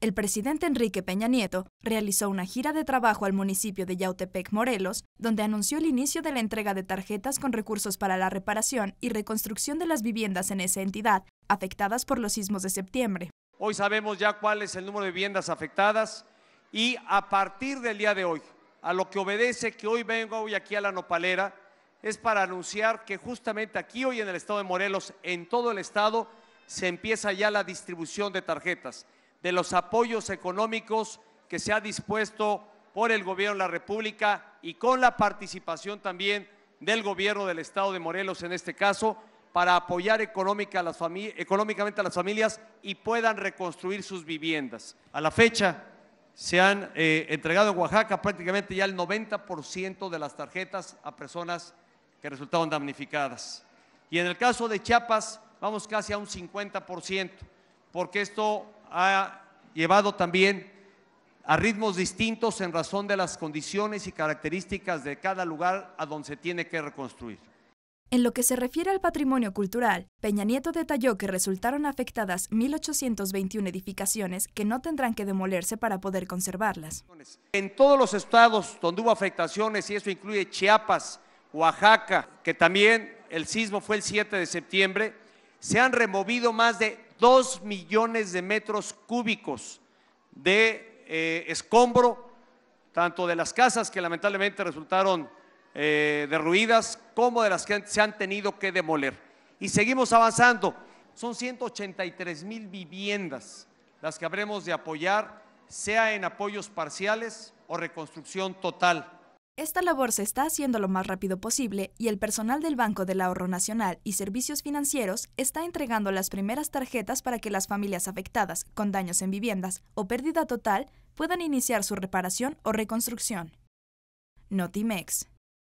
el presidente Enrique Peña Nieto realizó una gira de trabajo al municipio de Yautepec, Morelos, donde anunció el inicio de la entrega de tarjetas con recursos para la reparación y reconstrucción de las viviendas en esa entidad, afectadas por los sismos de septiembre. Hoy sabemos ya cuál es el número de viviendas afectadas y a partir del día de hoy, a lo que obedece que hoy vengo hoy aquí a la nopalera, es para anunciar que justamente aquí hoy en el estado de Morelos, en todo el estado, se empieza ya la distribución de tarjetas de los apoyos económicos que se ha dispuesto por el Gobierno de la República y con la participación también del Gobierno del Estado de Morelos en este caso, para apoyar económicamente a las familias y puedan reconstruir sus viviendas. A la fecha se han eh, entregado en Oaxaca prácticamente ya el 90% de las tarjetas a personas que resultaron damnificadas. Y en el caso de Chiapas vamos casi a un 50%, porque esto ha llevado también a ritmos distintos en razón de las condiciones y características de cada lugar a donde se tiene que reconstruir. En lo que se refiere al patrimonio cultural, Peña Nieto detalló que resultaron afectadas 1.821 edificaciones que no tendrán que demolerse para poder conservarlas. En todos los estados donde hubo afectaciones, y eso incluye Chiapas, Oaxaca, que también el sismo fue el 7 de septiembre, se han removido más de 2 millones de metros cúbicos de eh, escombro, tanto de las casas que lamentablemente resultaron eh, derruidas como de las que se han tenido que demoler. Y seguimos avanzando. Son 183 mil viviendas las que habremos de apoyar, sea en apoyos parciales o reconstrucción total. Esta labor se está haciendo lo más rápido posible y el personal del Banco del Ahorro Nacional y Servicios Financieros está entregando las primeras tarjetas para que las familias afectadas con daños en viviendas o pérdida total puedan iniciar su reparación o reconstrucción. Notimex